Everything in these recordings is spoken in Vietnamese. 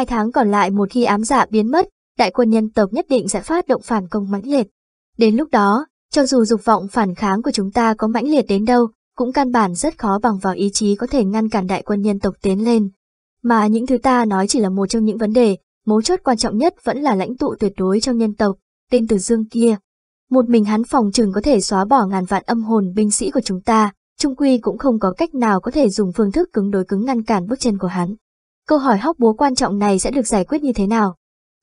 Hai tháng còn lại một khi ám dạ biến mất, đại quân nhân tộc nhất định sẽ phát động phản công mãnh liệt. Đến lúc đó, cho dù dục vọng phản kháng của chúng ta có mãnh liệt đến đâu, cũng căn bản rất khó bằng vào ý chí có thể ngăn cản đại quân nhân tộc tiến lên. Mà những thứ ta nói chỉ là một trong những vấn đề, mấu chốt quan trọng nhất vẫn là lãnh tụ tuyệt đối trong nhân tộc, tên Từ Dương kia. Một mình hắn phòng trừng có thể xóa bỏ ngàn vạn âm hồn binh sĩ của chúng ta, trung quy cũng không có cách nào có thể dùng phương thức cứng đối cứng ngăn cản bước chân của hắn. Câu hỏi hóc búa quan trọng này sẽ được giải quyết như thế nào?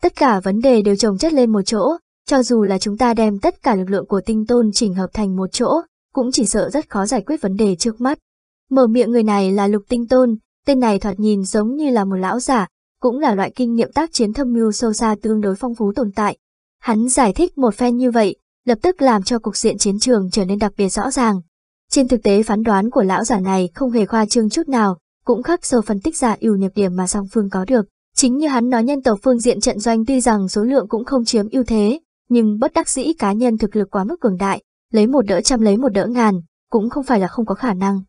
Tất cả vấn đề đều trồng chất lên một chỗ, cho dù là chúng ta đem tất cả lực lượng của tinh tôn chỉnh hợp thành một chỗ, cũng chỉ sợ rất khó giải quyết vấn đề trước mắt. Mở miệng người này là Lục Tinh Tôn, tên này thoạt nhìn giống như là một lão giả, cũng là loại kinh nghiệm tác chiến thâm mưu sâu xa tương đối phong phú tồn tại. Hắn giải thích một phen như vậy, lập tức làm cho cục diện chiến trường trở nên đặc biệt rõ ràng. Trên thực tế phán đoán của lão giả này không hề khoa trương chút nào, cũng khắc sâu phân tích giả ưu nhược điểm mà song phương có được. Chính như hắn nói nhân tộc phương diện trận doanh tuy rằng số lượng cũng không chiếm ưu thế, nhưng bất đắc dĩ cá nhân thực lực quá mức cường đại, lấy một đỡ trăm lấy một đỡ ngàn, cũng không phải là không có khả năng.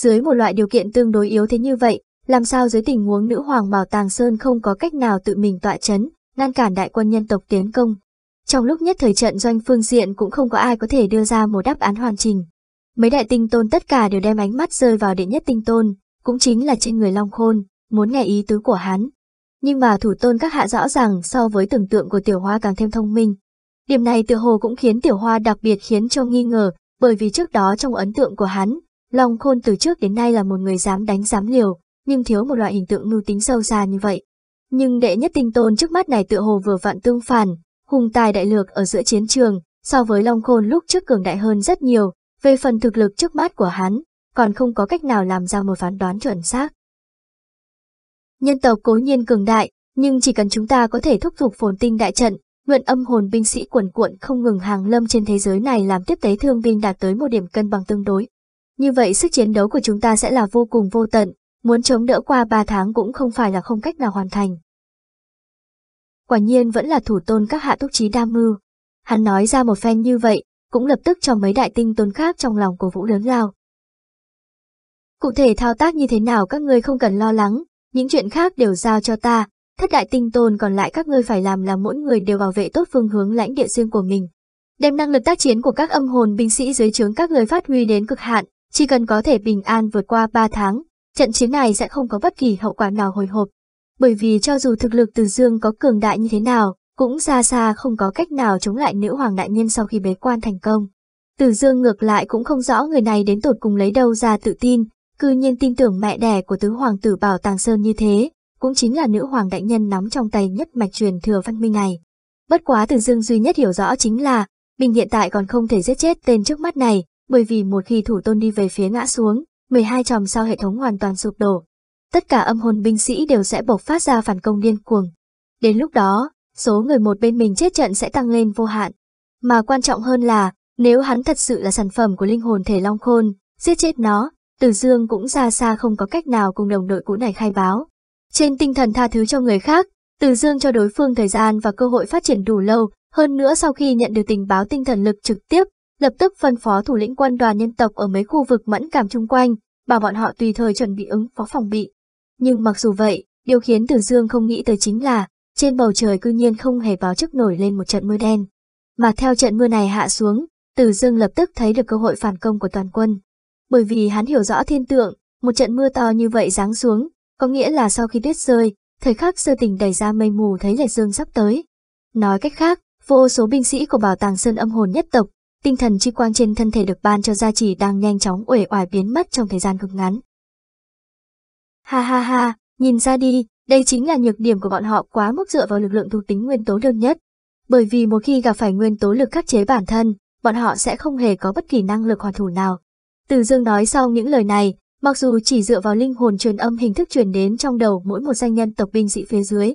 Dưới một loại điều kiện tương đối yếu thế như vậy, làm sao dưới tình huống nữ hoàng Bảo Tàng Sơn không có cách nào tự mình tọa chấn, ngăn cản đại quân nhân tộc tiến công. Trong lúc nhất thời trận doanh phương diện cũng không có ai có thể đưa ra một đáp án hoàn chỉnh. Mấy đại tinh tôn tất cả đều đem ánh mắt rơi vào đệ nhất tinh tôn, cũng chính là trên người Long Khôn, muốn nghe ý tứ của hắn. Nhưng mà thủ tôn các hạ rõ ràng so với tưởng tượng của tiểu hoa càng thêm thông minh. Điểm này tiểu hồ cũng khiến tiểu hoa đặc biệt khiến cho nghi ngờ, bởi vì trước đó trong ấn tượng của hắn, Long Khôn từ trước đến nay là một người dám đánh dám liều, nhưng thiếu một loại hình tượng mưu tính sâu xa như vậy. Nhưng đệ nhất tinh tôn trước mắt này tựa hồ vừa vặn tương phản, hùng tài đại lược ở giữa chiến trường, so với Long Khôn lúc trước cường đại hơn rất nhiều, về phần thực lực trước mắt của hắn, còn không có cách nào làm ra một phán đoán chuẩn xác. Nhân tộc cố nhiên cường đại, nhưng chỉ cần chúng ta có thể thúc giục phồn tinh đại trận, nguyện âm hồn binh sĩ quần cuộn không ngừng hàng lâm trên thế giới này làm tiếp tế thương binh đạt tới một điểm cân bằng tương đối. Như vậy sức chiến đấu của chúng ta sẽ là vô cùng vô tận, muốn chống đỡ qua 3 tháng cũng không phải là không cách nào hoàn thành. Quả nhiên vẫn là thủ tôn các hạ túc trí đa mưu. Hắn nói ra một phen như vậy, cũng lập tức cho mấy đại tinh tôn khác trong lòng cổ vũ lớn lao. Cụ thể thao tác như thế nào các ngươi không cần lo lắng, những chuyện khác đều giao cho ta, thất đại tinh tồn còn lại các ngươi phải làm là mỗi người đều bảo vệ tốt phương hướng lãnh địa riêng của mình. Đem năng lực tác chiến của các âm hồn binh sĩ dưới trướng các người phát huy đến cực hạn, chỉ cần có thể bình an vượt qua 3 tháng, trận chiến này sẽ không có bất kỳ hậu quả nào hồi hộp. Bởi vì cho dù thực lực từ dương có cường đại như thế nào, cũng xa xa không có cách nào chống lại nữ hoàng đại nhân sau khi bế quan thành công. Từ dương ngược lại cũng không rõ người này đến tột cùng lấy đâu ra tự tin, cư nhiên tin tưởng mẹ đẻ của tứ hoàng tử Bảo Tàng Sơn như thế, cũng chính là nữ hoàng đại nhân nắm trong tay nhất mạch truyền thừa văn minh này. Bất quá Từ Dương duy nhất hiểu rõ chính là, mình hiện tại còn không thể giết chết tên trước mắt này, bởi vì một khi thủ tôn đi về phía ngã xuống, 12 chòm sao hệ thống hoàn toàn sụp đổ. Tất cả âm hồn binh sĩ đều sẽ bộc phát ra phản công điên cuồng. Đến lúc đó, số người một bên mình chết trận sẽ tăng lên vô hạn. Mà quan trọng hơn là, nếu hắn thật sự là sản phẩm của linh hồn thể long khôn, giết chết nó, từ Dương cũng xa xa không có cách nào cùng đồng đội cũ này khai báo. Trên tinh thần tha thứ cho người khác, Từ Dương cho đối phương thời gian và cơ hội phát triển đủ lâu, hơn nữa sau khi nhận được tình báo tinh thần lực trực tiếp, lập tức phân phó thủ lĩnh quân đoàn nhân tộc ở mấy khu vực mẫn cảm chung quanh, bảo bọn họ tùy thời chuẩn bị ứng phó phòng bị. Nhưng mặc dù vậy, điều khiến Từ Dương không nghĩ tới chính là, trên bầu trời cư nhiên không hề báo trước nổi lên một trận mưa đen. Mà theo trận mưa này hạ xuống, Từ Dương lập tức thấy được cơ hội phản công của toàn quân bởi vì hắn hiểu rõ thiên tượng, một trận mưa to như vậy giáng xuống, có nghĩa là sau khi tuyết rơi, thời khắc sơ tình đẩy ra mây mù thấy liệt dương sắp tới. Nói cách khác, vô số binh sĩ của bảo tàng sơn âm hồn nhất tộc, tinh thần chi quang trên thân thể được ban cho gia trì đang nhanh chóng uể oải biến mất trong thời gian cực ngắn. Ha ha ha, nhìn ra đi, đây chính là nhược điểm của bọn họ quá mức dựa vào lực lượng thuộc tính nguyên tố đơn nhất. Bởi vì một khi gặp phải nguyên tố lực khắc chế bản thân, bọn họ sẽ không hề có bất kỳ năng lực hoàn thủ nào, từ dương nói sau những lời này, mặc dù chỉ dựa vào linh hồn truyền âm hình thức truyền đến trong đầu mỗi một danh nhân tộc binh sĩ phía dưới.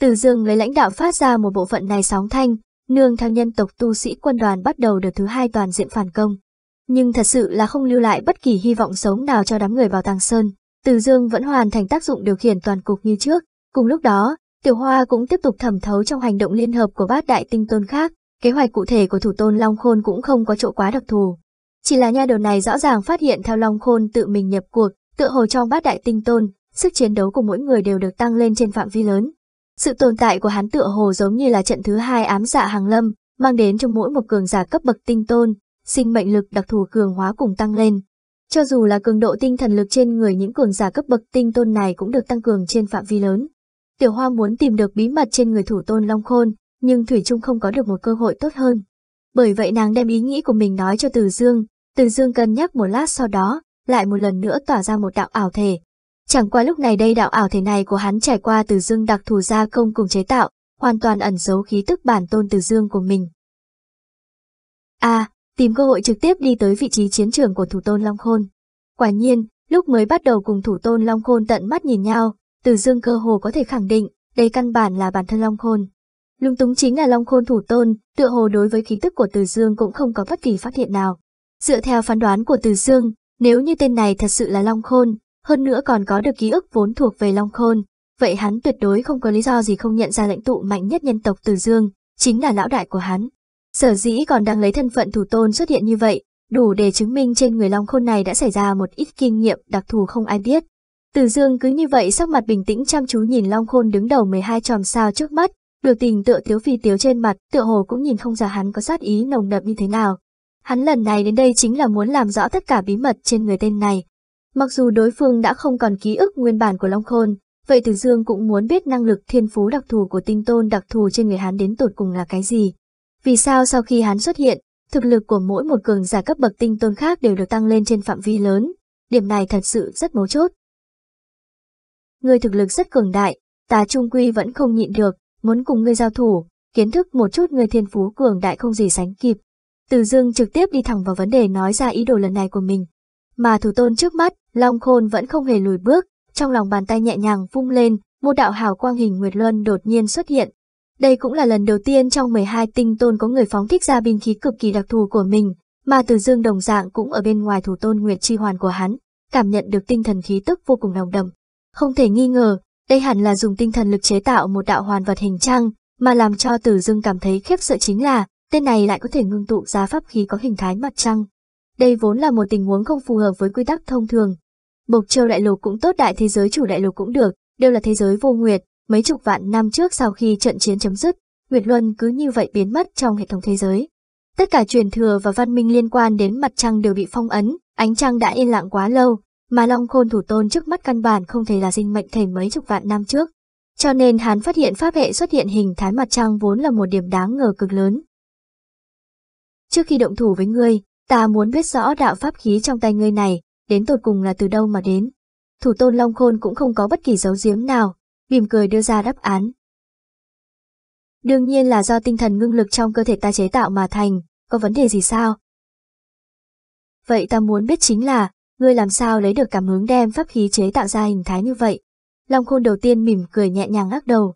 Từ dương lấy lãnh đạo phát ra một bộ phận này sóng thanh, nương theo nhân tộc tu sĩ quân đoàn bắt đầu đợt thứ hai toàn diện phản công. Nhưng thật sự là không lưu lại bất kỳ hy vọng sống nào cho đám người vào Tàng Sơn, Từ Dương vẫn hoàn thành tác dụng điều khiển toàn cục như trước. Cùng lúc đó, Tiểu Hoa cũng tiếp tục thẩm thấu trong hành động liên hợp của bát đại tinh tôn khác, kế hoạch cụ thể của thủ tôn Long Khôn cũng không có chỗ quá đặc thù. Chỉ là nha đầu này rõ ràng phát hiện theo Long Khôn tự mình nhập cuộc, tựa hồ trong bát đại tinh tôn, sức chiến đấu của mỗi người đều được tăng lên trên phạm vi lớn. Sự tồn tại của hắn tựa hồ giống như là trận thứ hai ám dạ hàng lâm, mang đến cho mỗi một cường giả cấp bậc tinh tôn, sinh mệnh lực đặc thù cường hóa cùng tăng lên. Cho dù là cường độ tinh thần lực trên người những cường giả cấp bậc tinh tôn này cũng được tăng cường trên phạm vi lớn. Tiểu Hoa muốn tìm được bí mật trên người thủ tôn Long Khôn, nhưng Thủy Trung không có được một cơ hội tốt hơn. Bởi vậy nàng đem ý nghĩ của mình nói cho Từ Dương, Từ Dương cân nhắc một lát sau đó, lại một lần nữa tỏa ra một đạo ảo thể. Chẳng qua lúc này đây đạo ảo thể này của hắn trải qua Từ Dương đặc thù ra công cùng chế tạo, hoàn toàn ẩn giấu khí tức bản tôn Từ Dương của mình. A, à, tìm cơ hội trực tiếp đi tới vị trí chiến trường của thủ tôn Long Khôn. Quả nhiên, lúc mới bắt đầu cùng thủ tôn Long Khôn tận mắt nhìn nhau, Từ Dương cơ hồ có thể khẳng định, đây căn bản là bản thân Long Khôn. Lung túng chính là Long Khôn Thủ Tôn, tựa hồ đối với khí tức của Từ Dương cũng không có bất kỳ phát hiện nào. Dựa theo phán đoán của Từ Dương, nếu như tên này thật sự là Long Khôn, hơn nữa còn có được ký ức vốn thuộc về Long Khôn, vậy hắn tuyệt đối không có lý do gì không nhận ra lãnh tụ mạnh nhất nhân tộc Từ Dương, chính là lão đại của hắn. Sở dĩ còn đang lấy thân phận thủ tôn xuất hiện như vậy, đủ để chứng minh trên người Long Khôn này đã xảy ra một ít kinh nghiệm đặc thù không ai biết. Từ Dương cứ như vậy sắc mặt bình tĩnh chăm chú nhìn Long Khôn đứng đầu 12 chòm sao trước mắt, Biểu tình tựa thiếu phi tiếu trên mặt, tựa hồ cũng nhìn không ra hắn có sát ý nồng đậm như thế nào. Hắn lần này đến đây chính là muốn làm rõ tất cả bí mật trên người tên này. Mặc dù đối phương đã không còn ký ức nguyên bản của Long Khôn, vậy Từ Dương cũng muốn biết năng lực thiên phú đặc thù của tinh tôn đặc thù trên người hắn đến tột cùng là cái gì. Vì sao sau khi hắn xuất hiện, thực lực của mỗi một cường giả cấp bậc tinh tôn khác đều được tăng lên trên phạm vi lớn, điểm này thật sự rất mấu chốt. Người thực lực rất cường đại, ta trung quy vẫn không nhịn được, muốn cùng ngươi giao thủ, kiến thức một chút người thiên phú cường đại không gì sánh kịp. Từ dương trực tiếp đi thẳng vào vấn đề nói ra ý đồ lần này của mình. Mà thủ tôn trước mắt, Long Khôn vẫn không hề lùi bước, trong lòng bàn tay nhẹ nhàng vung lên, một đạo hào quang hình Nguyệt Luân đột nhiên xuất hiện. Đây cũng là lần đầu tiên trong 12 tinh tôn có người phóng thích ra binh khí cực kỳ đặc thù của mình, mà từ dương đồng dạng cũng ở bên ngoài thủ tôn Nguyệt Chi Hoàn của hắn, cảm nhận được tinh thần khí tức vô cùng nồng đậm. Không thể nghi ngờ, đây hẳn là dùng tinh thần lực chế tạo một đạo hoàn vật hình trăng, mà làm cho Tử Dương cảm thấy khiếp sợ chính là, tên này lại có thể ngưng tụ ra pháp khí có hình thái mặt trăng. Đây vốn là một tình huống không phù hợp với quy tắc thông thường. Bộc châu đại lục cũng tốt đại thế giới chủ đại lục cũng được, đều là thế giới vô nguyệt, mấy chục vạn năm trước sau khi trận chiến chấm dứt, Nguyệt Luân cứ như vậy biến mất trong hệ thống thế giới. Tất cả truyền thừa và văn minh liên quan đến mặt trăng đều bị phong ấn, ánh trăng đã yên lặng quá lâu, mà long khôn thủ tôn trước mắt căn bản không thể là sinh mệnh thể mấy chục vạn năm trước. Cho nên hắn phát hiện pháp hệ xuất hiện hình thái mặt trăng vốn là một điểm đáng ngờ cực lớn. Trước khi động thủ với ngươi, ta muốn biết rõ đạo pháp khí trong tay ngươi này, đến tột cùng là từ đâu mà đến. Thủ tôn Long Khôn cũng không có bất kỳ dấu giếm nào, mỉm cười đưa ra đáp án. Đương nhiên là do tinh thần ngưng lực trong cơ thể ta chế tạo mà thành, có vấn đề gì sao? Vậy ta muốn biết chính là, ngươi làm sao lấy được cảm hứng đem pháp khí chế tạo ra hình thái như vậy? Long khôn đầu tiên mỉm cười nhẹ nhàng lắc đầu.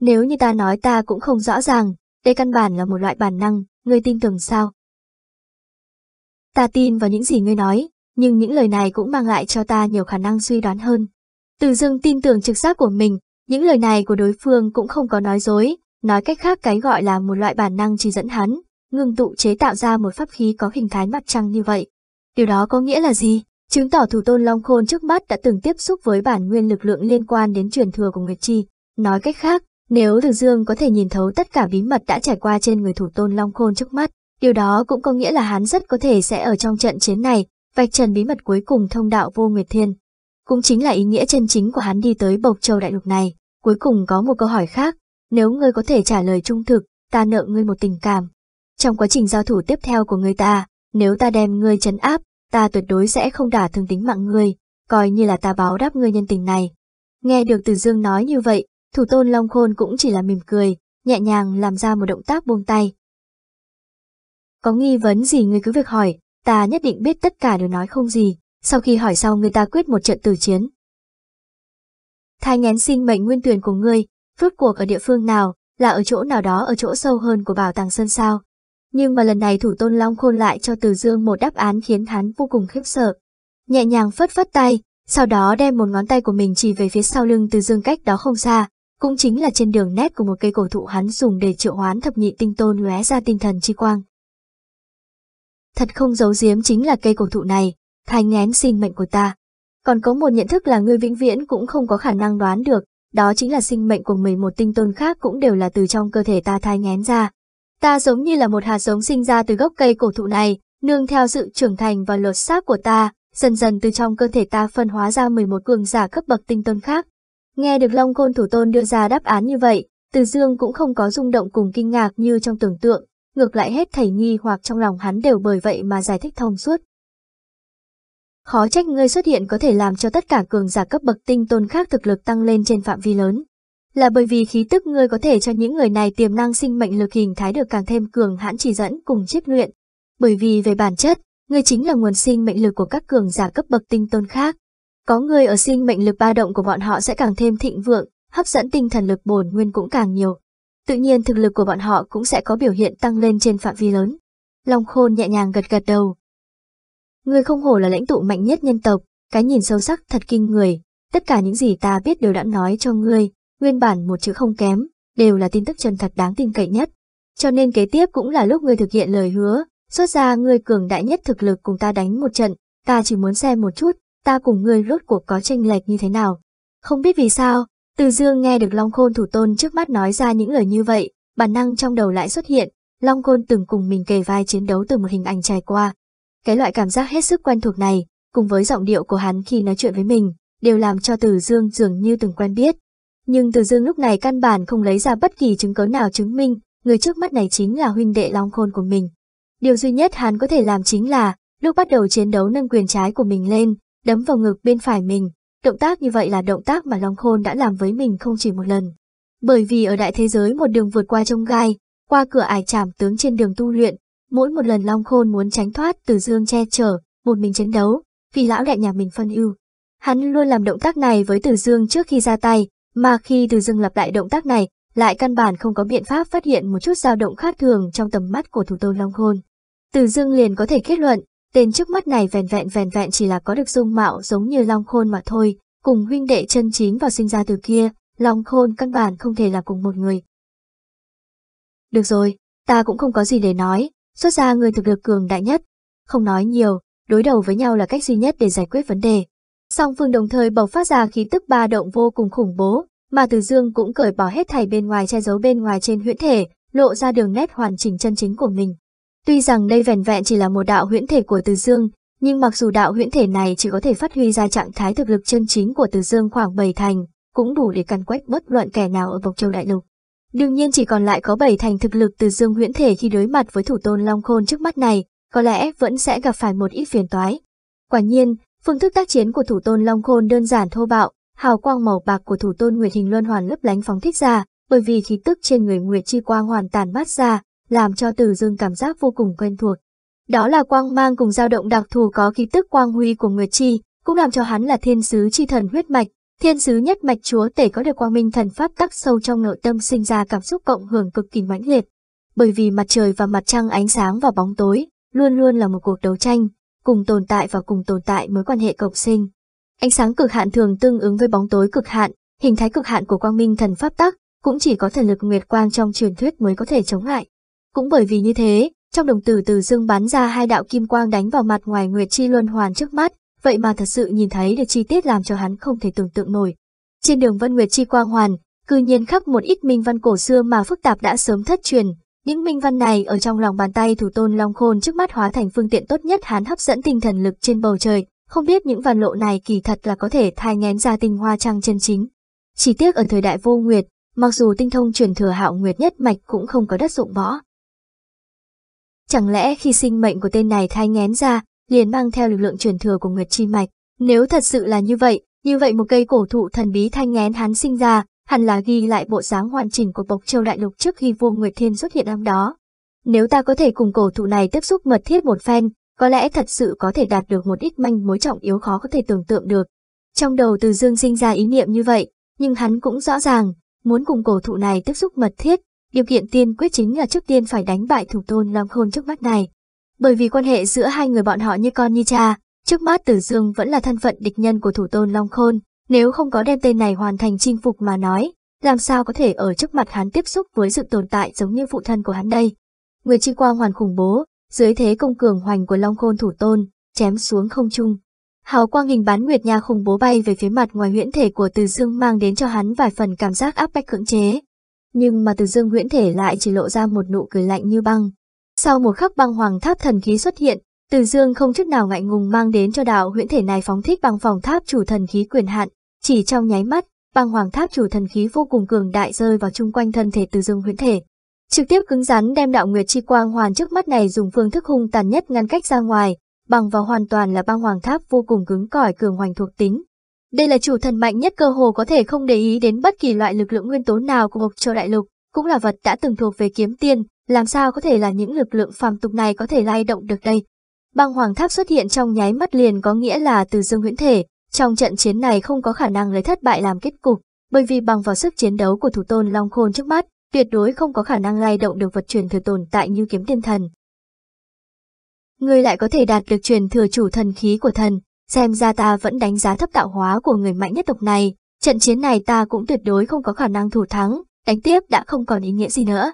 Nếu như ta nói ta cũng không rõ ràng, đây căn bản là một loại bản năng, ngươi tin tưởng sao? Ta tin vào những gì ngươi nói, nhưng những lời này cũng mang lại cho ta nhiều khả năng suy đoán hơn. Từ dưng tin tưởng trực giác của mình, những lời này của đối phương cũng không có nói dối, nói cách khác cái gọi là một loại bản năng chỉ dẫn hắn, ngừng tụ chế tạo ra một pháp khí có hình thái mặt trăng như vậy. Điều đó có nghĩa là gì? Chứng tỏ thủ tôn Long Khôn trước mắt đã từng tiếp xúc với bản nguyên lực lượng liên quan đến truyền thừa của Nguyệt Chi. Nói cách khác, nếu Từ Dương có thể nhìn thấu tất cả bí mật đã trải qua trên người thủ tôn Long Khôn trước mắt, điều đó cũng có nghĩa là hắn rất có thể sẽ ở trong trận chiến này, vạch trần bí mật cuối cùng thông đạo vô Nguyệt Thiên. Cũng chính là ý nghĩa chân chính của hắn đi tới bộc châu đại lục này. Cuối cùng có một câu hỏi khác, nếu ngươi có thể trả lời trung thực, ta nợ ngươi một tình cảm. Trong quá trình giao thủ tiếp theo của người ta, nếu ta đem ngươi chấn áp, ta tuyệt đối sẽ không đả thương tính mạng ngươi, coi như là ta báo đáp ngươi nhân tình này. Nghe được Từ Dương nói như vậy, thủ tôn Long Khôn cũng chỉ là mỉm cười, nhẹ nhàng làm ra một động tác buông tay. Có nghi vấn gì ngươi cứ việc hỏi, ta nhất định biết tất cả đều nói không gì, sau khi hỏi sau người ta quyết một trận tử chiến. Thái ngén sinh mệnh nguyên tuyển của ngươi, phước cuộc ở địa phương nào, là ở chỗ nào đó ở chỗ sâu hơn của bảo tàng sơn sao, nhưng mà lần này thủ tôn Long Khôn lại cho Từ Dương một đáp án khiến hắn vô cùng khiếp sợ. Nhẹ nhàng phất phất tay, sau đó đem một ngón tay của mình chỉ về phía sau lưng Từ Dương cách đó không xa, cũng chính là trên đường nét của một cây cổ thụ hắn dùng để triệu hoán thập nhị tinh tôn lóe ra tinh thần chi quang. Thật không giấu giếm chính là cây cổ thụ này, thai ngén sinh mệnh của ta. Còn có một nhận thức là người vĩnh viễn cũng không có khả năng đoán được, đó chính là sinh mệnh của 11 tinh tôn khác cũng đều là từ trong cơ thể ta thai ngén ra, Ta giống như là một hạt giống sinh ra từ gốc cây cổ thụ này, nương theo sự trưởng thành và lột xác của ta, dần dần từ trong cơ thể ta phân hóa ra 11 cường giả cấp bậc tinh tôn khác. Nghe được Long Côn Thủ Tôn đưa ra đáp án như vậy, Từ Dương cũng không có rung động cùng kinh ngạc như trong tưởng tượng, ngược lại hết thầy nghi hoặc trong lòng hắn đều bởi vậy mà giải thích thông suốt. Khó trách ngươi xuất hiện có thể làm cho tất cả cường giả cấp bậc tinh tôn khác thực lực tăng lên trên phạm vi lớn là bởi vì khí tức ngươi có thể cho những người này tiềm năng sinh mệnh lực hình thái được càng thêm cường hãn chỉ dẫn cùng chiết luyện. Bởi vì về bản chất, ngươi chính là nguồn sinh mệnh lực của các cường giả cấp bậc tinh tôn khác. Có ngươi ở sinh mệnh lực ba động của bọn họ sẽ càng thêm thịnh vượng, hấp dẫn tinh thần lực bổn nguyên cũng càng nhiều. Tự nhiên thực lực của bọn họ cũng sẽ có biểu hiện tăng lên trên phạm vi lớn. Long Khôn nhẹ nhàng gật gật đầu. Ngươi không hổ là lãnh tụ mạnh nhất nhân tộc, cái nhìn sâu sắc thật kinh người, tất cả những gì ta biết đều đã nói cho ngươi, nguyên bản một chữ không kém, đều là tin tức chân thật đáng tin cậy nhất. Cho nên kế tiếp cũng là lúc ngươi thực hiện lời hứa, xuất ra ngươi cường đại nhất thực lực cùng ta đánh một trận, ta chỉ muốn xem một chút, ta cùng ngươi rốt cuộc có tranh lệch như thế nào. Không biết vì sao, Từ Dương nghe được Long Khôn thủ tôn trước mắt nói ra những lời như vậy, bản năng trong đầu lại xuất hiện, Long Khôn từng cùng mình kề vai chiến đấu từ một hình ảnh trải qua. Cái loại cảm giác hết sức quen thuộc này, cùng với giọng điệu của hắn khi nói chuyện với mình, đều làm cho Từ Dương dường như từng quen biết, nhưng Từ Dương lúc này căn bản không lấy ra bất kỳ chứng cớ nào chứng minh người trước mắt này chính là huynh đệ Long Khôn của mình. Điều duy nhất hắn có thể làm chính là lúc bắt đầu chiến đấu nâng quyền trái của mình lên, đấm vào ngực bên phải mình. Động tác như vậy là động tác mà Long Khôn đã làm với mình không chỉ một lần. Bởi vì ở đại thế giới một đường vượt qua trông gai, qua cửa ải trảm tướng trên đường tu luyện, mỗi một lần Long Khôn muốn tránh thoát từ dương che chở, một mình chiến đấu, vì lão đại nhà mình phân ưu. Hắn luôn làm động tác này với Từ Dương trước khi ra tay, mà khi từ dừng lặp lại động tác này, lại căn bản không có biện pháp phát hiện một chút dao động khác thường trong tầm mắt của thủ tôn Long Khôn. Từ dưng liền có thể kết luận, tên trước mắt này vẹn vẹn vẹn vẹn chỉ là có được dung mạo giống như Long Khôn mà thôi, cùng huynh đệ chân chính vào sinh ra từ kia, Long Khôn căn bản không thể là cùng một người. Được rồi, ta cũng không có gì để nói, xuất ra người thực lực cường đại nhất. Không nói nhiều, đối đầu với nhau là cách duy nhất để giải quyết vấn đề. Song phương đồng thời bộc phát ra khí tức ba động vô cùng khủng bố, mà Từ Dương cũng cởi bỏ hết thảy bên ngoài che giấu bên ngoài trên huyễn thể, lộ ra đường nét hoàn chỉnh chân chính của mình. Tuy rằng đây vẻn vẹn chỉ là một đạo huyễn thể của Từ Dương, nhưng mặc dù đạo huyễn thể này chỉ có thể phát huy ra trạng thái thực lực chân chính của Từ Dương khoảng bảy thành, cũng đủ để càn quét bất luận kẻ nào ở Bộc Châu Đại Lục. Đương nhiên chỉ còn lại có bảy thành thực lực Từ Dương huyễn thể khi đối mặt với thủ tôn Long Khôn trước mắt này, có lẽ vẫn sẽ gặp phải một ít phiền toái. Quả nhiên, Phương thức tác chiến của thủ tôn Long Khôn đơn giản thô bạo, hào quang màu bạc của thủ tôn Nguyệt Hình Luân Hoàn lấp lánh phóng thích ra, bởi vì khí tức trên người Nguyệt Chi Quang hoàn tàn mát ra, làm cho Từ Dương cảm giác vô cùng quen thuộc. Đó là quang mang cùng dao động đặc thù có khí tức quang huy của Nguyệt Chi, cũng làm cho hắn là thiên sứ chi thần huyết mạch, thiên sứ nhất mạch chúa tể có được quang minh thần pháp tắc sâu trong nội tâm sinh ra cảm xúc cộng hưởng cực kỳ mãnh liệt. Bởi vì mặt trời và mặt trăng ánh sáng và bóng tối luôn luôn là một cuộc đấu tranh, cùng tồn tại và cùng tồn tại mối quan hệ cộng sinh. Ánh sáng cực hạn thường tương ứng với bóng tối cực hạn, hình thái cực hạn của quang minh thần pháp tắc, cũng chỉ có thần lực nguyệt quang trong truyền thuyết mới có thể chống lại. Cũng bởi vì như thế, trong đồng tử từ dương bắn ra hai đạo kim quang đánh vào mặt ngoài nguyệt chi luân hoàn trước mắt, vậy mà thật sự nhìn thấy được chi tiết làm cho hắn không thể tưởng tượng nổi. Trên đường vân nguyệt chi quang hoàn, cư nhiên khắc một ít minh văn cổ xưa mà phức tạp đã sớm thất truyền, những minh văn này ở trong lòng bàn tay thủ tôn Long Khôn trước mắt hóa thành phương tiện tốt nhất hắn hấp dẫn tinh thần lực trên bầu trời, không biết những văn lộ này kỳ thật là có thể thai ngén ra tinh hoa trăng chân chính. Chỉ tiếc ở thời đại vô nguyệt, mặc dù tinh thông truyền thừa hạo nguyệt nhất mạch cũng không có đất dụng võ. Chẳng lẽ khi sinh mệnh của tên này thai ngén ra, liền mang theo lực lượng truyền thừa của nguyệt chi mạch, nếu thật sự là như vậy, như vậy một cây cổ thụ thần bí thai ngén hắn sinh ra, hẳn là ghi lại bộ dáng hoàn chỉnh của Bộc Châu Đại Lục trước khi vua Nguyệt Thiên xuất hiện năm đó. Nếu ta có thể cùng cổ thụ này tiếp xúc mật thiết một phen, có lẽ thật sự có thể đạt được một ít manh mối trọng yếu khó có thể tưởng tượng được. Trong đầu Từ Dương sinh ra ý niệm như vậy, nhưng hắn cũng rõ ràng, muốn cùng cổ thụ này tiếp xúc mật thiết, điều kiện tiên quyết chính là trước tiên phải đánh bại thủ tôn Long Khôn trước mắt này. Bởi vì quan hệ giữa hai người bọn họ như con như cha, trước mắt Tử Dương vẫn là thân phận địch nhân của thủ tôn Long Khôn, nếu không có đem tên này hoàn thành chinh phục mà nói, làm sao có thể ở trước mặt hắn tiếp xúc với sự tồn tại giống như phụ thân của hắn đây. Nguyệt Chi Quang hoàn khủng bố, dưới thế công cường hoành của Long Khôn thủ tôn, chém xuống không trung. Hào quang hình bán Nguyệt Nha khủng bố bay về phía mặt ngoài huyễn thể của Từ Dương mang đến cho hắn vài phần cảm giác áp bách cưỡng chế. Nhưng mà Từ Dương huyễn thể lại chỉ lộ ra một nụ cười lạnh như băng. Sau một khắc băng hoàng tháp thần khí xuất hiện, từ Dương không chút nào ngại ngùng mang đến cho đạo huyễn thể này phóng thích băng phòng tháp chủ thần khí quyền hạn, chỉ trong nháy mắt, băng hoàng tháp chủ thần khí vô cùng cường đại rơi vào chung quanh thân thể Từ Dương huyễn thể. Trực tiếp cứng rắn đem đạo nguyệt chi quang hoàn trước mắt này dùng phương thức hung tàn nhất ngăn cách ra ngoài, bằng vào hoàn toàn là băng hoàng tháp vô cùng cứng cỏi cường hoành thuộc tính. Đây là chủ thần mạnh nhất cơ hồ có thể không để ý đến bất kỳ loại lực lượng nguyên tố nào của Ngọc Châu Đại Lục, cũng là vật đã từng thuộc về kiếm tiên, làm sao có thể là những lực lượng phàm tục này có thể lay động được đây. Băng Hoàng Tháp xuất hiện trong nháy mắt liền có nghĩa là từ dương huyễn thể, trong trận chiến này không có khả năng lấy thất bại làm kết cục, bởi vì bằng vào sức chiến đấu của thủ tôn Long Khôn trước mắt, tuyệt đối không có khả năng lay động được vật truyền thừa tồn tại như kiếm tiên thần. Người lại có thể đạt được truyền thừa chủ thần khí của thần, xem ra ta vẫn đánh giá thấp tạo hóa của người mạnh nhất tộc này, trận chiến này ta cũng tuyệt đối không có khả năng thủ thắng, đánh tiếp đã không còn ý nghĩa gì nữa.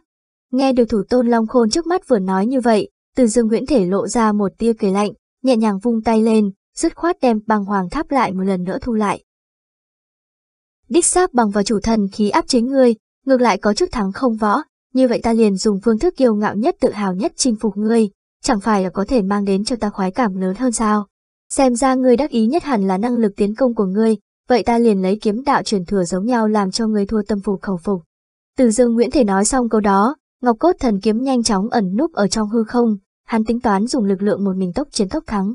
Nghe được thủ tôn Long Khôn trước mắt vừa nói như vậy, từ dương Nguyễn thể lộ ra một tia cười lạnh, nhẹ nhàng vung tay lên, dứt khoát đem băng hoàng tháp lại một lần nữa thu lại. Đích xác bằng vào chủ thần khí áp chế ngươi, ngược lại có chút thắng không võ, như vậy ta liền dùng phương thức kiêu ngạo nhất tự hào nhất chinh phục ngươi, chẳng phải là có thể mang đến cho ta khoái cảm lớn hơn sao. Xem ra ngươi đắc ý nhất hẳn là năng lực tiến công của ngươi, vậy ta liền lấy kiếm đạo truyền thừa giống nhau làm cho ngươi thua tâm phục khẩu phục. Từ dương Nguyễn Thể nói xong câu đó, Ngọc cốt thần kiếm nhanh chóng ẩn núp ở trong hư không, hắn tính toán dùng lực lượng một mình tốc chiến tốc thắng.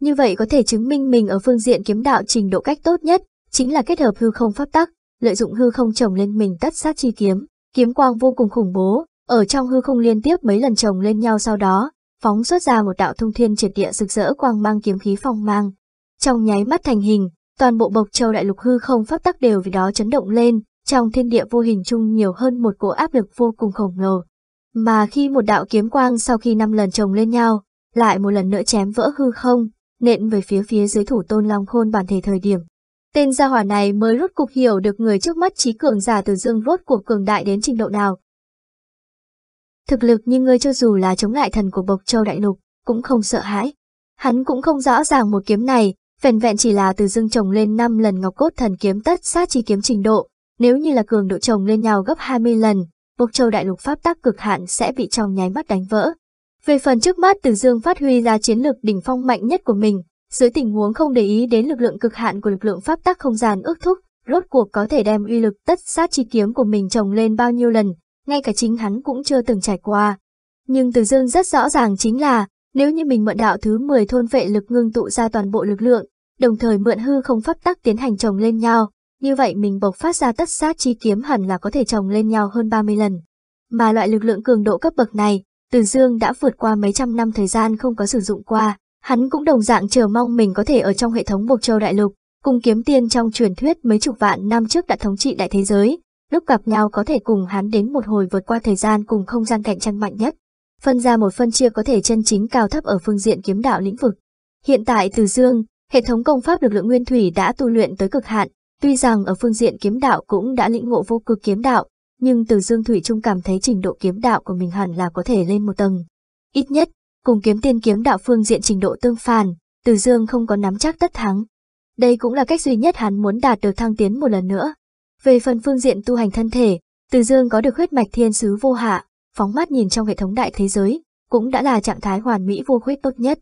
Như vậy có thể chứng minh mình ở phương diện kiếm đạo trình độ cách tốt nhất, chính là kết hợp hư không pháp tắc, lợi dụng hư không trồng lên mình tất sát chi kiếm, kiếm quang vô cùng khủng bố, ở trong hư không liên tiếp mấy lần trồng lên nhau sau đó, phóng xuất ra một đạo thông thiên triệt địa rực rỡ quang mang kiếm khí phong mang. Trong nháy mắt thành hình, toàn bộ bộc châu đại lục hư không pháp tắc đều vì đó chấn động lên, trong thiên địa vô hình chung nhiều hơn một cỗ áp lực vô cùng khổng lồ. Mà khi một đạo kiếm quang sau khi năm lần chồng lên nhau, lại một lần nữa chém vỡ hư không, nện về phía phía dưới thủ tôn Long Khôn bản thể thời điểm. Tên gia hỏa này mới rốt cục hiểu được người trước mắt trí cường giả từ dương rốt cuộc cường đại đến trình độ nào. Thực lực như người cho dù là chống lại thần của Bộc Châu Đại Lục, cũng không sợ hãi. Hắn cũng không rõ ràng một kiếm này, vẻn vẹn chỉ là từ dương trồng lên 5 lần ngọc cốt thần kiếm tất sát chi kiếm trình độ, nếu như là cường độ chồng lên nhau gấp 20 lần, Mộc Châu Đại Lục Pháp tắc cực hạn sẽ bị trong nháy mắt đánh vỡ. Về phần trước mắt Từ Dương phát huy ra chiến lược đỉnh phong mạnh nhất của mình, dưới tình huống không để ý đến lực lượng cực hạn của lực lượng pháp tắc không gian ước thúc, rốt cuộc có thể đem uy lực tất sát chi kiếm của mình chồng lên bao nhiêu lần, ngay cả chính hắn cũng chưa từng trải qua. Nhưng Từ Dương rất rõ ràng chính là, nếu như mình mượn đạo thứ 10 thôn vệ lực ngưng tụ ra toàn bộ lực lượng, đồng thời mượn hư không pháp tắc tiến hành chồng lên nhau, như vậy mình bộc phát ra tất sát chi kiếm hẳn là có thể chồng lên nhau hơn 30 lần. Mà loại lực lượng cường độ cấp bậc này, Từ Dương đã vượt qua mấy trăm năm thời gian không có sử dụng qua, hắn cũng đồng dạng chờ mong mình có thể ở trong hệ thống Bộc Châu Đại Lục, cùng kiếm tiên trong truyền thuyết mấy chục vạn năm trước đã thống trị đại thế giới, lúc gặp nhau có thể cùng hắn đến một hồi vượt qua thời gian cùng không gian cạnh tranh mạnh nhất. Phân ra một phân chia có thể chân chính cao thấp ở phương diện kiếm đạo lĩnh vực. Hiện tại Từ Dương, hệ thống công pháp lực lượng nguyên thủy đã tu luyện tới cực hạn, Tuy rằng ở phương diện kiếm đạo cũng đã lĩnh ngộ vô cực kiếm đạo, nhưng từ Dương Thủy Trung cảm thấy trình độ kiếm đạo của mình hẳn là có thể lên một tầng. Ít nhất, cùng kiếm tiên kiếm đạo phương diện trình độ tương phản, Từ Dương không có nắm chắc tất thắng. Đây cũng là cách duy nhất hắn muốn đạt được thăng tiến một lần nữa. Về phần phương diện tu hành thân thể, Từ Dương có được huyết mạch thiên sứ vô hạ, phóng mắt nhìn trong hệ thống đại thế giới, cũng đã là trạng thái hoàn mỹ vô khuyết tốt nhất.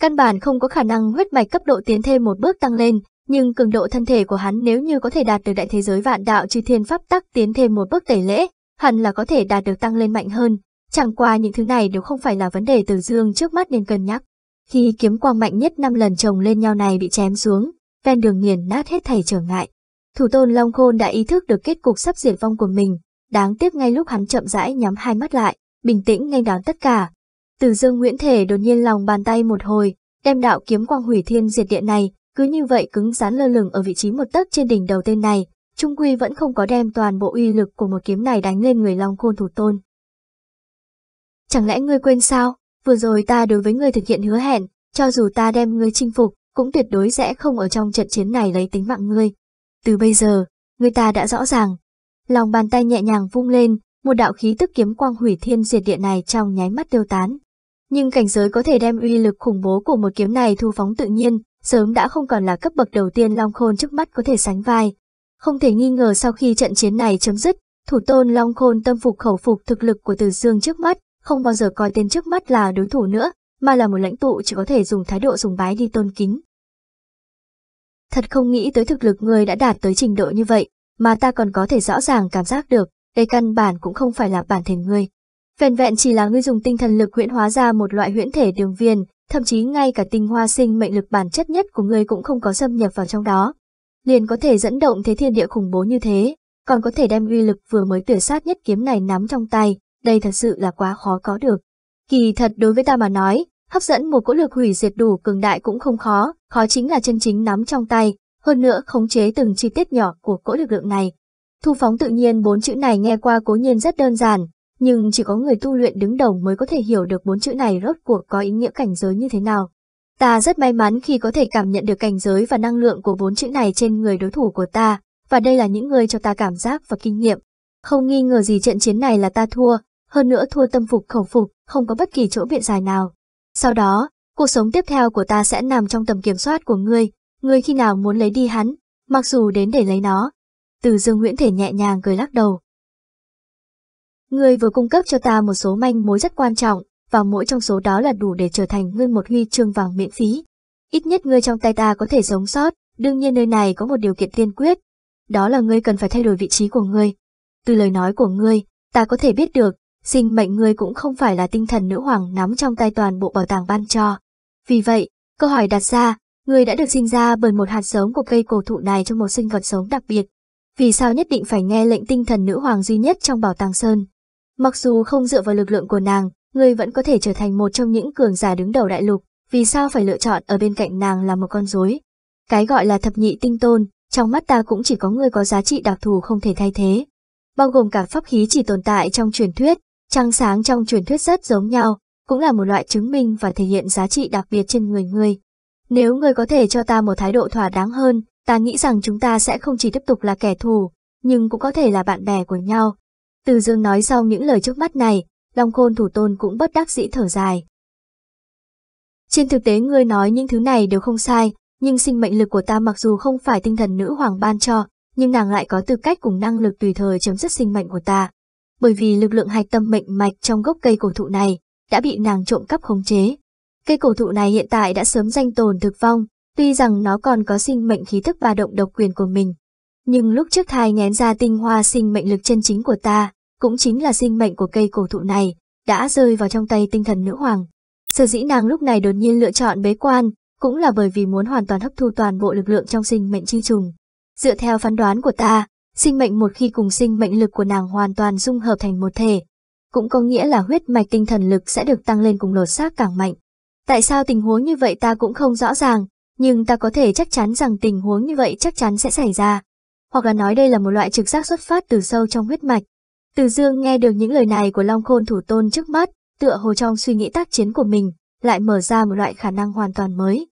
Căn bản không có khả năng huyết mạch cấp độ tiến thêm một bước tăng lên, nhưng cường độ thân thể của hắn nếu như có thể đạt được đại thế giới vạn đạo chư thiên pháp tắc tiến thêm một bước tẩy lễ, hẳn là có thể đạt được tăng lên mạnh hơn. Chẳng qua những thứ này đều không phải là vấn đề từ dương trước mắt nên cân nhắc. Khi kiếm quang mạnh nhất năm lần chồng lên nhau này bị chém xuống, ven đường nghiền nát hết thảy trở ngại. Thủ tôn Long Khôn đã ý thức được kết cục sắp diệt vong của mình, đáng tiếc ngay lúc hắn chậm rãi nhắm hai mắt lại, bình tĩnh nghênh đón tất cả. Từ dương Nguyễn Thể đột nhiên lòng bàn tay một hồi, đem đạo kiếm quang hủy thiên diệt địa này cứ như vậy cứng rắn lơ lửng ở vị trí một tấc trên đỉnh đầu tên này, Trung Quy vẫn không có đem toàn bộ uy lực của một kiếm này đánh lên người Long khôn Thủ Tôn. Chẳng lẽ ngươi quên sao, vừa rồi ta đối với ngươi thực hiện hứa hẹn, cho dù ta đem ngươi chinh phục, cũng tuyệt đối sẽ không ở trong trận chiến này lấy tính mạng ngươi. Từ bây giờ, ngươi ta đã rõ ràng. Lòng bàn tay nhẹ nhàng vung lên, một đạo khí tức kiếm quang hủy thiên diệt địa này trong nháy mắt tiêu tán. Nhưng cảnh giới có thể đem uy lực khủng bố của một kiếm này thu phóng tự nhiên, sớm đã không còn là cấp bậc đầu tiên Long Khôn trước mắt có thể sánh vai. Không thể nghi ngờ sau khi trận chiến này chấm dứt, thủ tôn Long Khôn tâm phục khẩu phục thực lực của Từ Dương trước mắt, không bao giờ coi tên trước mắt là đối thủ nữa, mà là một lãnh tụ chỉ có thể dùng thái độ sùng bái đi tôn kính. Thật không nghĩ tới thực lực người đã đạt tới trình độ như vậy, mà ta còn có thể rõ ràng cảm giác được, đây căn bản cũng không phải là bản thể người, Vẹn vẹn chỉ là ngươi dùng tinh thần lực huyễn hóa ra một loại huyễn thể đường viên thậm chí ngay cả tinh hoa sinh mệnh lực bản chất nhất của ngươi cũng không có xâm nhập vào trong đó. Liền có thể dẫn động thế thiên địa khủng bố như thế, còn có thể đem uy lực vừa mới tuyệt sát nhất kiếm này nắm trong tay, đây thật sự là quá khó có được. Kỳ thật đối với ta mà nói, hấp dẫn một cỗ lực hủy diệt đủ cường đại cũng không khó, khó chính là chân chính nắm trong tay, hơn nữa khống chế từng chi tiết nhỏ của cỗ lực lượng này. Thu phóng tự nhiên bốn chữ này nghe qua cố nhiên rất đơn giản, nhưng chỉ có người tu luyện đứng đầu mới có thể hiểu được bốn chữ này rốt cuộc có ý nghĩa cảnh giới như thế nào. Ta rất may mắn khi có thể cảm nhận được cảnh giới và năng lượng của bốn chữ này trên người đối thủ của ta, và đây là những người cho ta cảm giác và kinh nghiệm. Không nghi ngờ gì trận chiến này là ta thua, hơn nữa thua tâm phục khẩu phục, không có bất kỳ chỗ biện giải nào. Sau đó, cuộc sống tiếp theo của ta sẽ nằm trong tầm kiểm soát của ngươi, ngươi khi nào muốn lấy đi hắn, mặc dù đến để lấy nó. Từ Dương Nguyễn Thể nhẹ nhàng cười lắc đầu, Ngươi vừa cung cấp cho ta một số manh mối rất quan trọng, và mỗi trong số đó là đủ để trở thành ngươi một huy chương vàng miễn phí. Ít nhất ngươi trong tay ta có thể sống sót, đương nhiên nơi này có một điều kiện tiên quyết. Đó là ngươi cần phải thay đổi vị trí của ngươi. Từ lời nói của ngươi, ta có thể biết được, sinh mệnh ngươi cũng không phải là tinh thần nữ hoàng nắm trong tay toàn bộ bảo tàng ban cho. Vì vậy, câu hỏi đặt ra, ngươi đã được sinh ra bởi một hạt giống của cây cổ thụ này trong một sinh vật sống đặc biệt. Vì sao nhất định phải nghe lệnh tinh thần nữ hoàng duy nhất trong bảo tàng Sơn? Mặc dù không dựa vào lực lượng của nàng, ngươi vẫn có thể trở thành một trong những cường giả đứng đầu đại lục, vì sao phải lựa chọn ở bên cạnh nàng là một con rối? Cái gọi là thập nhị tinh tôn, trong mắt ta cũng chỉ có ngươi có giá trị đặc thù không thể thay thế. Bao gồm cả pháp khí chỉ tồn tại trong truyền thuyết, trăng sáng trong truyền thuyết rất giống nhau, cũng là một loại chứng minh và thể hiện giá trị đặc biệt trên người ngươi. Nếu ngươi có thể cho ta một thái độ thỏa đáng hơn, ta nghĩ rằng chúng ta sẽ không chỉ tiếp tục là kẻ thù, nhưng cũng có thể là bạn bè của nhau, từ dương nói sau những lời trước mắt này, Long Khôn thủ tôn cũng bất đắc dĩ thở dài. Trên thực tế ngươi nói những thứ này đều không sai, nhưng sinh mệnh lực của ta mặc dù không phải tinh thần nữ hoàng ban cho, nhưng nàng lại có tư cách cùng năng lực tùy thời chấm dứt sinh mệnh của ta. Bởi vì lực lượng hạch tâm mệnh mạch trong gốc cây cổ thụ này đã bị nàng trộm cắp khống chế. Cây cổ thụ này hiện tại đã sớm danh tồn thực vong, tuy rằng nó còn có sinh mệnh khí thức và động độc quyền của mình. Nhưng lúc trước thai ngén ra tinh hoa sinh mệnh lực chân chính của ta, cũng chính là sinh mệnh của cây cổ thụ này, đã rơi vào trong tay tinh thần nữ hoàng. Sở dĩ nàng lúc này đột nhiên lựa chọn bế quan, cũng là bởi vì muốn hoàn toàn hấp thu toàn bộ lực lượng trong sinh mệnh chi trùng. Dựa theo phán đoán của ta, sinh mệnh một khi cùng sinh mệnh lực của nàng hoàn toàn dung hợp thành một thể, cũng có nghĩa là huyết mạch tinh thần lực sẽ được tăng lên cùng lột xác càng mạnh. Tại sao tình huống như vậy ta cũng không rõ ràng, nhưng ta có thể chắc chắn rằng tình huống như vậy chắc chắn sẽ xảy ra. Hoặc là nói đây là một loại trực giác xuất phát từ sâu trong huyết mạch, từ dương nghe được những lời này của Long Khôn thủ tôn trước mắt, tựa hồ trong suy nghĩ tác chiến của mình, lại mở ra một loại khả năng hoàn toàn mới.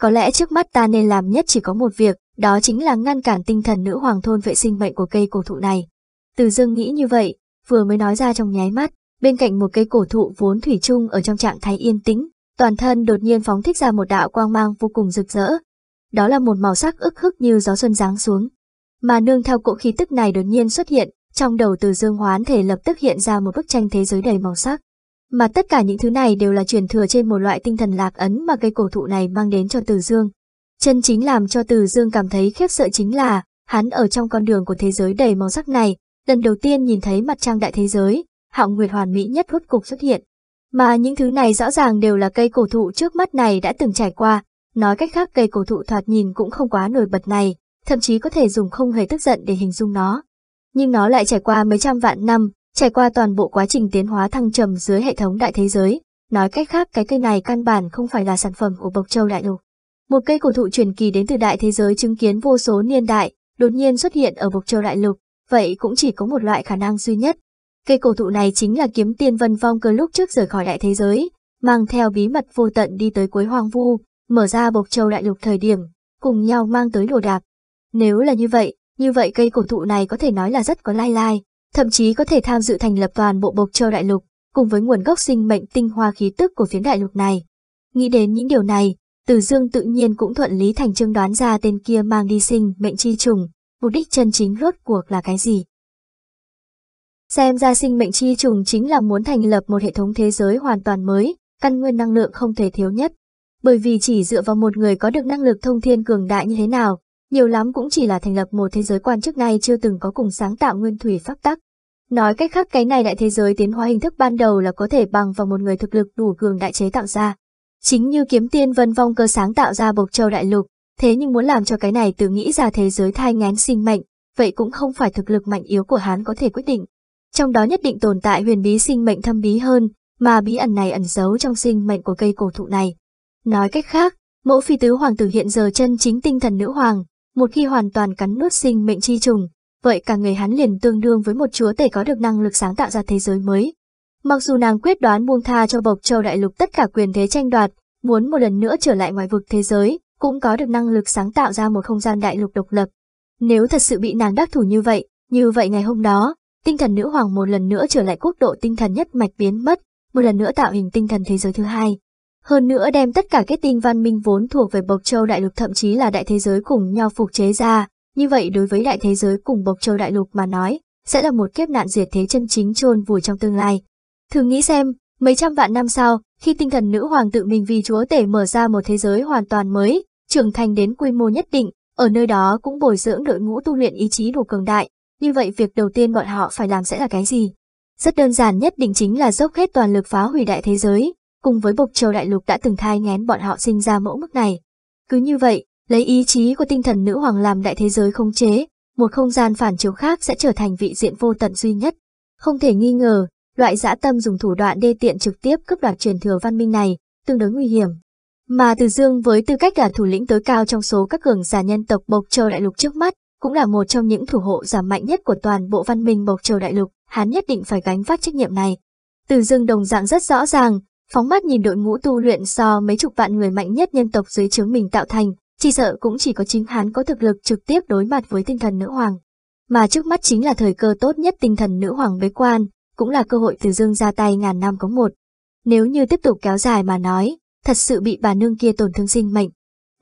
Có lẽ trước mắt ta nên làm nhất chỉ có một việc, đó chính là ngăn cản tinh thần nữ hoàng thôn vệ sinh mệnh của cây cổ thụ này. Từ dương nghĩ như vậy, vừa mới nói ra trong nháy mắt, bên cạnh một cây cổ thụ vốn thủy chung ở trong trạng thái yên tĩnh, toàn thân đột nhiên phóng thích ra một đạo quang mang vô cùng rực rỡ. Đó là một màu sắc ức hức như gió xuân giáng xuống, mà nương theo cỗ khí tức này đột nhiên xuất hiện, trong đầu từ dương hoán thể lập tức hiện ra một bức tranh thế giới đầy màu sắc. Mà tất cả những thứ này đều là truyền thừa trên một loại tinh thần lạc ấn mà cây cổ thụ này mang đến cho từ dương. Chân chính làm cho từ dương cảm thấy khiếp sợ chính là, hắn ở trong con đường của thế giới đầy màu sắc này, lần đầu tiên nhìn thấy mặt trăng đại thế giới, hạng nguyệt hoàn mỹ nhất hốt cục xuất hiện. Mà những thứ này rõ ràng đều là cây cổ thụ trước mắt này đã từng trải qua, nói cách khác cây cổ thụ thoạt nhìn cũng không quá nổi bật này, thậm chí có thể dùng không hề tức giận để hình dung nó. Nhưng nó lại trải qua mấy trăm vạn năm, trải qua toàn bộ quá trình tiến hóa thăng trầm dưới hệ thống đại thế giới, nói cách khác cái cây này căn bản không phải là sản phẩm của Bộc Châu đại lục. Một cây cổ thụ truyền kỳ đến từ đại thế giới chứng kiến vô số niên đại, đột nhiên xuất hiện ở Bộc Châu đại lục, vậy cũng chỉ có một loại khả năng duy nhất. Cây cổ thụ này chính là kiếm tiên Vân vong cơ lúc trước rời khỏi đại thế giới, mang theo bí mật vô tận đi tới cuối hoang vu, mở ra Bộc Châu đại lục thời điểm, cùng nhau mang tới đồ đạc, nếu là như vậy, như vậy cây cổ thụ này có thể nói là rất có lai lai, thậm chí có thể tham dự thành lập toàn bộ bộc châu đại lục, cùng với nguồn gốc sinh mệnh tinh hoa khí tức của phiến đại lục này. Nghĩ đến những điều này, Từ Dương tự nhiên cũng thuận lý thành trương đoán ra tên kia mang đi sinh mệnh chi trùng, mục đích chân chính rốt cuộc là cái gì. Xem ra sinh mệnh chi trùng chính là muốn thành lập một hệ thống thế giới hoàn toàn mới, căn nguyên năng lượng không thể thiếu nhất. Bởi vì chỉ dựa vào một người có được năng lực thông thiên cường đại như thế nào, nhiều lắm cũng chỉ là thành lập một thế giới quan trước nay chưa từng có cùng sáng tạo nguyên thủy pháp tắc. Nói cách khác cái này đại thế giới tiến hóa hình thức ban đầu là có thể bằng vào một người thực lực đủ cường đại chế tạo ra. Chính như kiếm tiên vân vong cơ sáng tạo ra bộc châu đại lục, thế nhưng muốn làm cho cái này từ nghĩ ra thế giới thai ngén sinh mệnh, vậy cũng không phải thực lực mạnh yếu của hắn có thể quyết định. Trong đó nhất định tồn tại huyền bí sinh mệnh thâm bí hơn, mà bí ẩn này ẩn giấu trong sinh mệnh của cây cổ thụ này. Nói cách khác, mẫu phi tứ hoàng tử hiện giờ chân chính tinh thần nữ hoàng, một khi hoàn toàn cắn nuốt sinh mệnh chi trùng, vậy cả người hắn liền tương đương với một chúa tể có được năng lực sáng tạo ra thế giới mới. Mặc dù nàng quyết đoán buông tha cho bộc châu đại lục tất cả quyền thế tranh đoạt, muốn một lần nữa trở lại ngoài vực thế giới, cũng có được năng lực sáng tạo ra một không gian đại lục độc lập. Nếu thật sự bị nàng đắc thủ như vậy, như vậy ngày hôm đó, tinh thần nữ hoàng một lần nữa trở lại quốc độ tinh thần nhất mạch biến mất, một lần nữa tạo hình tinh thần thế giới thứ hai hơn nữa đem tất cả kết tinh văn minh vốn thuộc về Bộc Châu Đại Lục thậm chí là Đại Thế Giới cùng nhau phục chế ra, như vậy đối với Đại Thế Giới cùng Bộc Châu Đại Lục mà nói, sẽ là một kiếp nạn diệt thế chân chính chôn vùi trong tương lai. Thử nghĩ xem, mấy trăm vạn năm sau, khi tinh thần nữ hoàng tự mình vì chúa tể mở ra một thế giới hoàn toàn mới, trưởng thành đến quy mô nhất định, ở nơi đó cũng bồi dưỡng đội ngũ tu luyện ý chí đủ cường đại, như vậy việc đầu tiên bọn họ phải làm sẽ là cái gì? Rất đơn giản nhất định chính là dốc hết toàn lực phá hủy đại thế giới, cùng với bộc châu đại lục đã từng thai ngén bọn họ sinh ra mẫu mức này. Cứ như vậy, lấy ý chí của tinh thần nữ hoàng làm đại thế giới không chế, một không gian phản chiếu khác sẽ trở thành vị diện vô tận duy nhất. Không thể nghi ngờ, loại dã tâm dùng thủ đoạn đê tiện trực tiếp cướp đoạt truyền thừa văn minh này, tương đối nguy hiểm. Mà Từ Dương với tư cách là thủ lĩnh tối cao trong số các cường giả nhân tộc Bộc Châu Đại Lục trước mắt, cũng là một trong những thủ hộ giả mạnh nhất của toàn bộ văn minh Bộc Châu Đại Lục, hắn nhất định phải gánh vác trách nhiệm này. Từ Dương đồng dạng rất rõ ràng, Phóng mắt nhìn đội ngũ tu luyện so mấy chục vạn người mạnh nhất nhân tộc dưới chướng mình tạo thành, chỉ sợ cũng chỉ có chính hắn có thực lực trực tiếp đối mặt với tinh thần nữ hoàng. Mà trước mắt chính là thời cơ tốt nhất tinh thần nữ hoàng bế quan, cũng là cơ hội từ dương ra tay ngàn năm có một. Nếu như tiếp tục kéo dài mà nói, thật sự bị bà nương kia tổn thương sinh mệnh.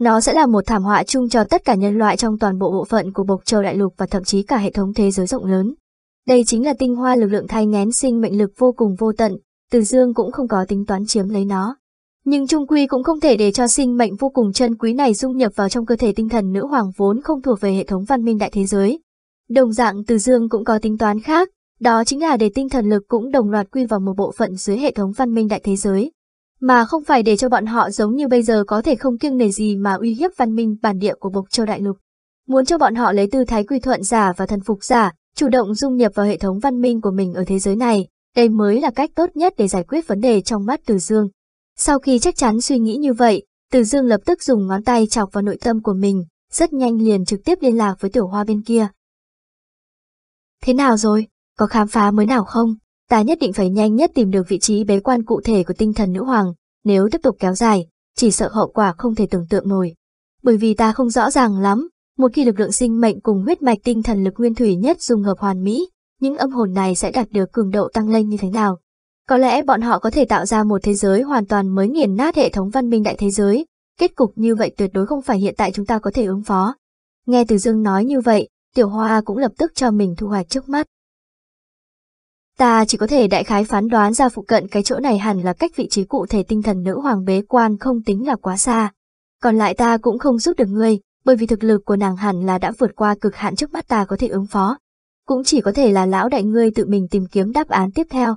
Nó sẽ là một thảm họa chung cho tất cả nhân loại trong toàn bộ bộ phận của bộc châu đại lục và thậm chí cả hệ thống thế giới rộng lớn. Đây chính là tinh hoa lực lượng thai ngén sinh mệnh lực vô cùng vô tận, từ Dương cũng không có tính toán chiếm lấy nó. Nhưng Trung Quy cũng không thể để cho sinh mệnh vô cùng chân quý này dung nhập vào trong cơ thể tinh thần nữ hoàng vốn không thuộc về hệ thống văn minh đại thế giới. Đồng dạng Từ Dương cũng có tính toán khác, đó chính là để tinh thần lực cũng đồng loạt quy vào một bộ phận dưới hệ thống văn minh đại thế giới. Mà không phải để cho bọn họ giống như bây giờ có thể không kiêng nề gì mà uy hiếp văn minh bản địa của Bộc Châu Đại Lục. Muốn cho bọn họ lấy tư thái quy thuận giả và thần phục giả, chủ động dung nhập vào hệ thống văn minh của mình ở thế giới này, đây mới là cách tốt nhất để giải quyết vấn đề trong mắt Từ Dương. Sau khi chắc chắn suy nghĩ như vậy, Từ Dương lập tức dùng ngón tay chọc vào nội tâm của mình, rất nhanh liền trực tiếp liên lạc với tiểu hoa bên kia. Thế nào rồi? Có khám phá mới nào không? Ta nhất định phải nhanh nhất tìm được vị trí bế quan cụ thể của tinh thần nữ hoàng, nếu tiếp tục kéo dài, chỉ sợ hậu quả không thể tưởng tượng nổi. Bởi vì ta không rõ ràng lắm, một khi lực lượng sinh mệnh cùng huyết mạch tinh thần lực nguyên thủy nhất dung hợp hoàn mỹ, những âm hồn này sẽ đạt được cường độ tăng lên như thế nào. Có lẽ bọn họ có thể tạo ra một thế giới hoàn toàn mới nghiền nát hệ thống văn minh đại thế giới, kết cục như vậy tuyệt đối không phải hiện tại chúng ta có thể ứng phó. Nghe Từ Dương nói như vậy, Tiểu Hoa cũng lập tức cho mình thu hoạch trước mắt. Ta chỉ có thể đại khái phán đoán ra phụ cận cái chỗ này hẳn là cách vị trí cụ thể tinh thần nữ hoàng bế quan không tính là quá xa. Còn lại ta cũng không giúp được ngươi, bởi vì thực lực của nàng hẳn là đã vượt qua cực hạn trước mắt ta có thể ứng phó cũng chỉ có thể là lão đại ngươi tự mình tìm kiếm đáp án tiếp theo.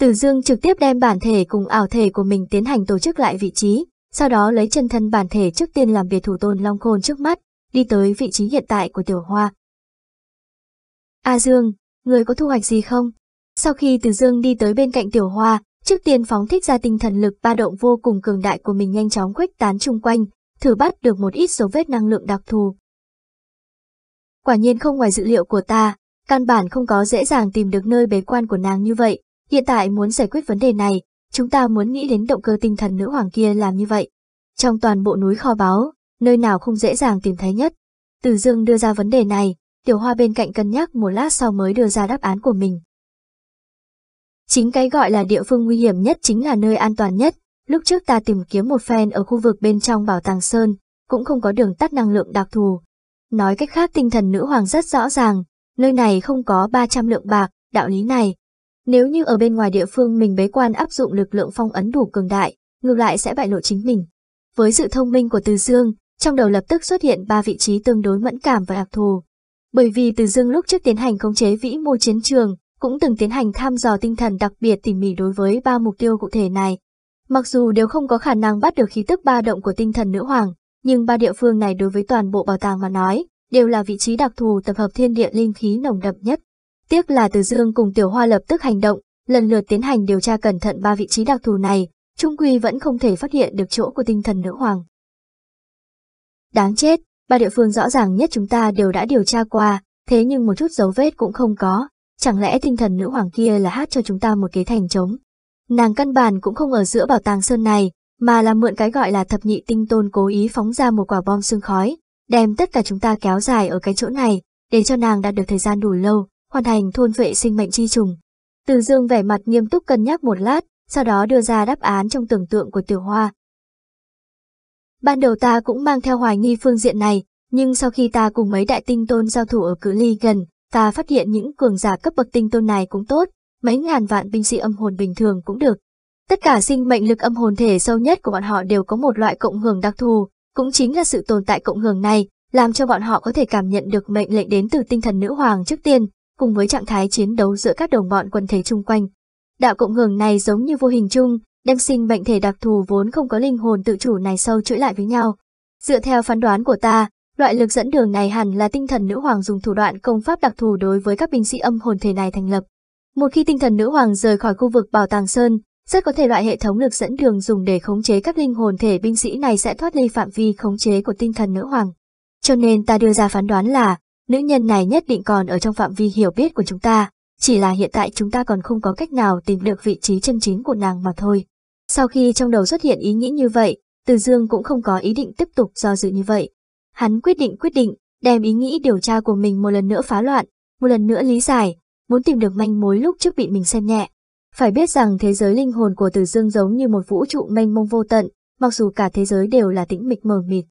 Từ Dương trực tiếp đem bản thể cùng ảo thể của mình tiến hành tổ chức lại vị trí, sau đó lấy chân thân bản thể trước tiên làm việc thủ tôn Long Khôn trước mắt, đi tới vị trí hiện tại của Tiểu Hoa. A Dương, người có thu hoạch gì không? Sau khi Từ Dương đi tới bên cạnh Tiểu Hoa, trước tiên phóng thích ra tinh thần lực ba động vô cùng cường đại của mình nhanh chóng khuếch tán chung quanh, thử bắt được một ít dấu vết năng lượng đặc thù. Quả nhiên không ngoài dự liệu của ta, Căn bản không có dễ dàng tìm được nơi bế quan của nàng như vậy, hiện tại muốn giải quyết vấn đề này, chúng ta muốn nghĩ đến động cơ tinh thần nữ hoàng kia làm như vậy. Trong toàn bộ núi kho báu, nơi nào không dễ dàng tìm thấy nhất. Từ dương đưa ra vấn đề này, tiểu hoa bên cạnh cân nhắc một lát sau mới đưa ra đáp án của mình. Chính cái gọi là địa phương nguy hiểm nhất chính là nơi an toàn nhất. Lúc trước ta tìm kiếm một phen ở khu vực bên trong bảo tàng Sơn, cũng không có đường tắt năng lượng đặc thù. Nói cách khác tinh thần nữ hoàng rất rõ ràng, nơi này không có 300 lượng bạc, đạo lý này. Nếu như ở bên ngoài địa phương mình bế quan áp dụng lực lượng phong ấn đủ cường đại, ngược lại sẽ bại lộ chính mình. Với sự thông minh của Từ Dương, trong đầu lập tức xuất hiện ba vị trí tương đối mẫn cảm và đặc thù. Bởi vì Từ Dương lúc trước tiến hành khống chế vĩ mô chiến trường, cũng từng tiến hành tham dò tinh thần đặc biệt tỉ mỉ đối với ba mục tiêu cụ thể này. Mặc dù đều không có khả năng bắt được khí tức ba động của tinh thần nữ hoàng, nhưng ba địa phương này đối với toàn bộ bảo tàng mà nói, đều là vị trí đặc thù tập hợp thiên địa linh khí nồng đậm nhất. Tiếc là Từ Dương cùng Tiểu Hoa lập tức hành động, lần lượt tiến hành điều tra cẩn thận ba vị trí đặc thù này, Trung Quy vẫn không thể phát hiện được chỗ của tinh thần nữ hoàng. Đáng chết, ba địa phương rõ ràng nhất chúng ta đều đã điều tra qua, thế nhưng một chút dấu vết cũng không có, chẳng lẽ tinh thần nữ hoàng kia là hát cho chúng ta một kế thành trống. Nàng căn bản cũng không ở giữa bảo tàng sơn này, mà là mượn cái gọi là thập nhị tinh tôn cố ý phóng ra một quả bom xương khói, đem tất cả chúng ta kéo dài ở cái chỗ này, để cho nàng đạt được thời gian đủ lâu, hoàn thành thôn vệ sinh mệnh chi trùng. Từ dương vẻ mặt nghiêm túc cân nhắc một lát, sau đó đưa ra đáp án trong tưởng tượng của tiểu hoa. Ban đầu ta cũng mang theo hoài nghi phương diện này, nhưng sau khi ta cùng mấy đại tinh tôn giao thủ ở cự ly gần, ta phát hiện những cường giả cấp bậc tinh tôn này cũng tốt, mấy ngàn vạn binh sĩ âm hồn bình thường cũng được. Tất cả sinh mệnh lực âm hồn thể sâu nhất của bọn họ đều có một loại cộng hưởng đặc thù, cũng chính là sự tồn tại cộng hưởng này, làm cho bọn họ có thể cảm nhận được mệnh lệnh đến từ tinh thần nữ hoàng trước tiên, cùng với trạng thái chiến đấu giữa các đồng bọn quân thể chung quanh. Đạo cộng hưởng này giống như vô hình chung, đem sinh bệnh thể đặc thù vốn không có linh hồn tự chủ này sâu chuỗi lại với nhau. Dựa theo phán đoán của ta, loại lực dẫn đường này hẳn là tinh thần nữ hoàng dùng thủ đoạn công pháp đặc thù đối với các binh sĩ âm hồn thể này thành lập. Một khi tinh thần nữ hoàng rời khỏi khu vực bảo tàng sơn, rất có thể loại hệ thống lực dẫn đường dùng để khống chế các linh hồn thể binh sĩ này sẽ thoát ly phạm vi khống chế của tinh thần nữ hoàng. Cho nên ta đưa ra phán đoán là, nữ nhân này nhất định còn ở trong phạm vi hiểu biết của chúng ta, chỉ là hiện tại chúng ta còn không có cách nào tìm được vị trí chân chính của nàng mà thôi. Sau khi trong đầu xuất hiện ý nghĩ như vậy, Từ Dương cũng không có ý định tiếp tục do dự như vậy. Hắn quyết định quyết định, đem ý nghĩ điều tra của mình một lần nữa phá loạn, một lần nữa lý giải, muốn tìm được manh mối lúc trước bị mình xem nhẹ. Phải biết rằng thế giới linh hồn của Từ Dương giống như một vũ trụ mênh mông vô tận, mặc dù cả thế giới đều là tĩnh mịch mờ mịt.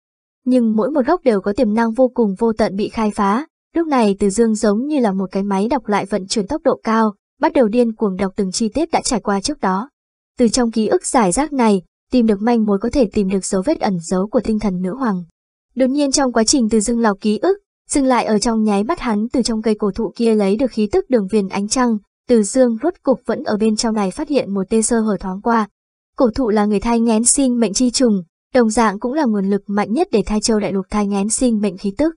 Nhưng mỗi một góc đều có tiềm năng vô cùng vô tận bị khai phá, lúc này Từ Dương giống như là một cái máy đọc lại vận chuyển tốc độ cao, bắt đầu điên cuồng đọc từng chi tiết đã trải qua trước đó. Từ trong ký ức giải rác này, tìm được manh mối có thể tìm được dấu vết ẩn dấu của tinh thần nữ hoàng. Đột nhiên trong quá trình Từ Dương lọc ký ức, dừng lại ở trong nháy mắt hắn từ trong cây cổ thụ kia lấy được khí tức đường viền ánh trăng, từ dương rốt cục vẫn ở bên trong này phát hiện một tê sơ hở thoáng qua. Cổ thụ là người thai ngén sinh mệnh chi trùng, đồng dạng cũng là nguồn lực mạnh nhất để thai châu đại lục thai ngén sinh mệnh khí tức.